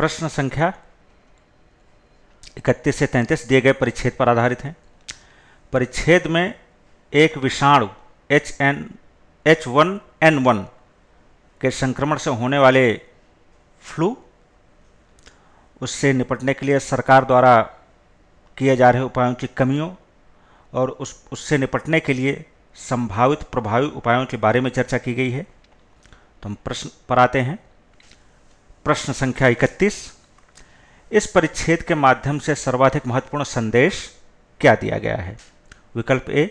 प्रश्न संख्या इकतीस से तैंतीस दिए गए परिच्छेद पर आधारित हैं परिच्छेद में एक विषाणु H N H one N one के संक्रमण से होने वाले फ्लू उससे निपटने के लिए सरकार द्वारा किए जा रहे उपायों की कमियों और उस उससे निपटने के लिए संभावित प्रभावी उपायों के बारे में चर्चा की गई है तो हम प्रश्न पर आते हैं प्रश्न संख्या 31 इस परिच्छेद के माध्यम से सर्वाधिक महत्वपूर्ण संदेश क्या दिया गया है विकल्प A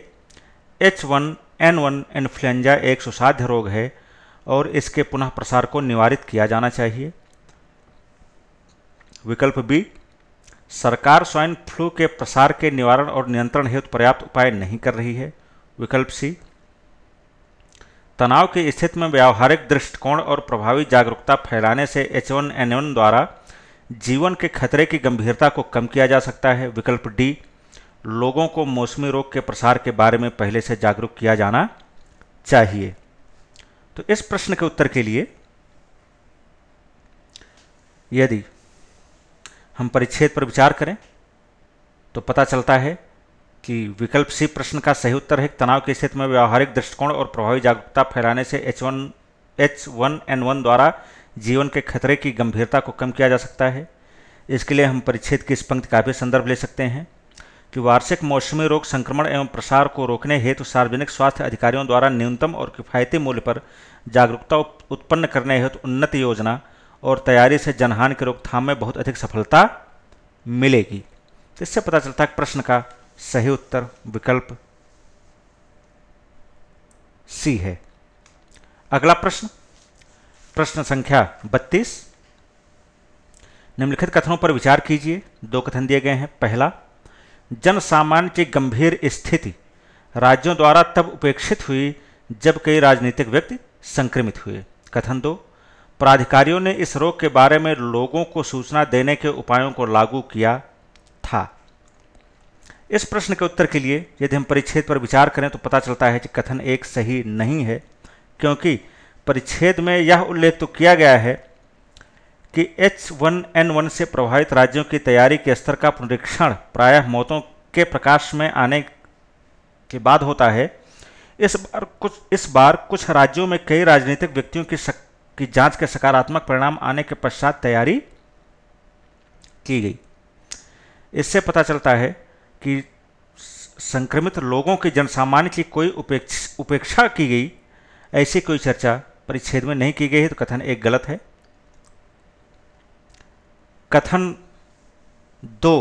H one N one influenza एक सुसाध्य रोग है और इसके पुनः प्रसार को निवारित किया जाना चाहिए विकल्प बी सरकार स्वाइन फ्लू के प्रसार के निवारण और नियंत्रण हेतु पर्याप्त उपाय नहीं कर रही है विकल्प सी तनाव की स्थिति में व्यावहारिक दृष्टिकोण और प्रभावी जागरूकता फैलाने से एच वन द्वारा जीवन के खतरे की गंभीरता को कम किया जा सकता है विकल्प डी लोगों को मौसमी रोग के प्रसार के बारे में पहले से जागरूक किया जाना चाहिए तो इस प्रश्न के उत्तर के लिए यदि हम परिच्छेद पर विचार करें तो पता चलता है कि विकल्प सी प्रश्न का सही उत्तर है तनाव के क्षेत्र में व्यावहारिक दृष्टिकोण और प्रभावी जागरूकता फैलाने से H one H one N one द्वारा जीवन के खतरे की गंभीरता को कम किया जा सकता है इसके लिए हम परिच्छेद की इस पंक्ति का भी संदर्भ ले सकते हैं कि वार्षिक मौसमी रोग संक्रमण एवं प्रसार को रोकने हेतु सार्वजनिक स्वास्थ्य अधिकारियों द्वारा न्यूनतम और किफायती मूल्य पर जागरूकता उत्पन्न करने हेतु उन्नत योजना और तैयारी से जनहान की रोकथाम में बहुत अधिक सफलता मिलेगी तो इससे पता चलता है प्रश्न का सही उत्तर विकल्प सी है अगला प्रश्न प्रश्न संख्या 32 निम्नलिखित कथनों पर विचार कीजिए दो कथन दिए गए हैं पहला जन सामान्य की गंभीर स्थिति राज्यों द्वारा तब उपेक्षित हुई जब कई राजनीतिक व्यक्ति संक्रमित हुए कथन दो प्राधिकारियों ने इस रोग के बारे में लोगों को सूचना देने के उपायों को लागू किया था इस प्रश्न के उत्तर के लिए यदि हम परिच्छेद पर विचार करें तो पता चलता है कि कथन एक सही नहीं है क्योंकि परिच्छेद में यह उल्लेख तो किया गया है कि एच वन एन वन से प्रभावित राज्यों की तैयारी के स्तर का पुनरीक्षण प्रायः मौतों के प्रकाश में आने के बाद होता है इस बार कुछ इस बार कुछ राज्यों में कई राजनीतिक व्यक्तियों की शक, की जांच के सकारात्मक परिणाम आने के पश्चात तैयारी की गई इससे पता चलता है कि संक्रमित लोगों के जनसामान्य की कोई उपेक्ष उपेक्षा की गई ऐसी कोई चर्चा परिच्छेद में नहीं की गई है तो कथन एक गलत है कथन दो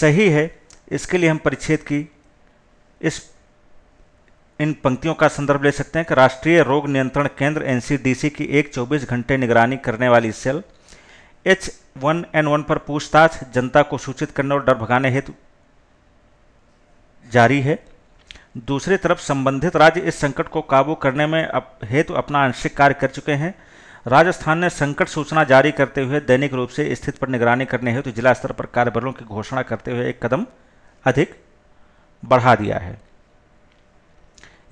सही है इसके लिए हम परिच्छेद की इस इन पंक्तियों का संदर्भ ले सकते हैं कि राष्ट्रीय रोग नियंत्रण केंद्र एनसीडीसी की एक 24 घंटे निगरानी करने वाली cell H one N one पर पूछताछ जनता को सूचित करने और डर भगाने हेतु जारी है दूसरी तरफ संबंधित राज्य इस संकट को काबू करने में अप, हेतु अपना आंशिक कार्य कर चुके हैं राजस्थान ने संकट सूचना जारी करते हुए दैनिक रूप से स्थिति पर निगरानी करने हेतु जिला स्तर पर कार्यबलों की घोषणा करते हुए एक कदम अधिक बढ़ा दिया है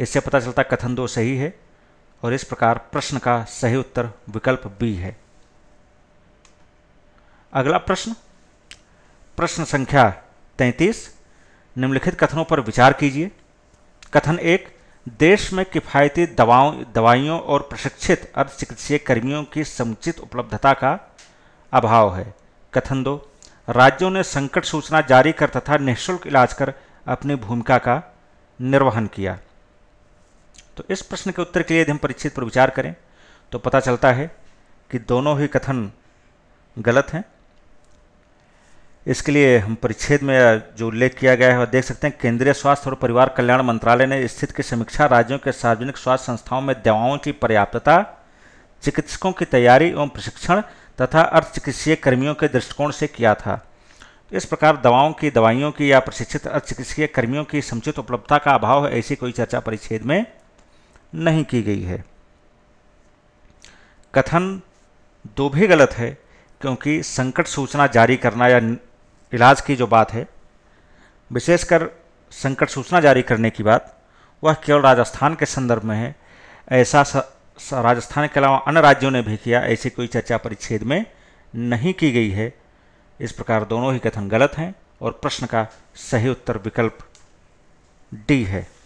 इससे पता चलता कथन दो सही है और इस प्रकार प्रश्न का सही उत्तर विकल्प बी है अगला प्रश्न प्रश्न संख्या 33 निम्नलिखित कथनों पर विचार कीजिए कथन एक देश में किफ़ायती दवाओं दवाइयों और प्रशिक्षित अर्ध चिकित्सीय कर्मियों की समुचित उपलब्धता का अभाव है कथन दो राज्यों ने संकट सूचना जारी कर तथा निःशुल्क इलाज कर अपनी भूमिका का निर्वहन किया तो इस प्रश्न के उत्तर के लिए यदि हम परीक्षित पर विचार करें तो पता चलता है कि दोनों ही कथन गलत हैं इसके लिए हम परिच्छेद में जो उल्लेख किया गया है और देख सकते हैं केंद्रीय स्वास्थ्य और परिवार कल्याण मंत्रालय ने स्थिति की समीक्षा राज्यों के सार्वजनिक स्वास्थ्य संस्थाओं में दवाओं की पर्याप्तता चिकित्सकों की तैयारी एवं प्रशिक्षण तथा अर्थचिकित्सीय चिकित्सीय कर्मियों के दृष्टिकोण से किया था इस प्रकार दवाओं की दवाइयों की या प्रशिक्षित अर्थचिकित्सीय चिकित्सीय कर्मियों की समुचित उपलब्धता का अभाव है ऐसी कोई चर्चा परिच्छेद में नहीं की गई है कथन दो भी गलत है क्योंकि संकट सूचना जारी करना या इलाज की जो बात है विशेषकर संकट सूचना जारी करने की बात वह केवल राजस्थान के संदर्भ में है ऐसा राजस्थान के अलावा अन्य राज्यों ने भी किया ऐसी कोई चर्चा परिच्छेद में नहीं की गई है इस प्रकार दोनों ही कथन गलत हैं और प्रश्न का सही उत्तर विकल्प डी है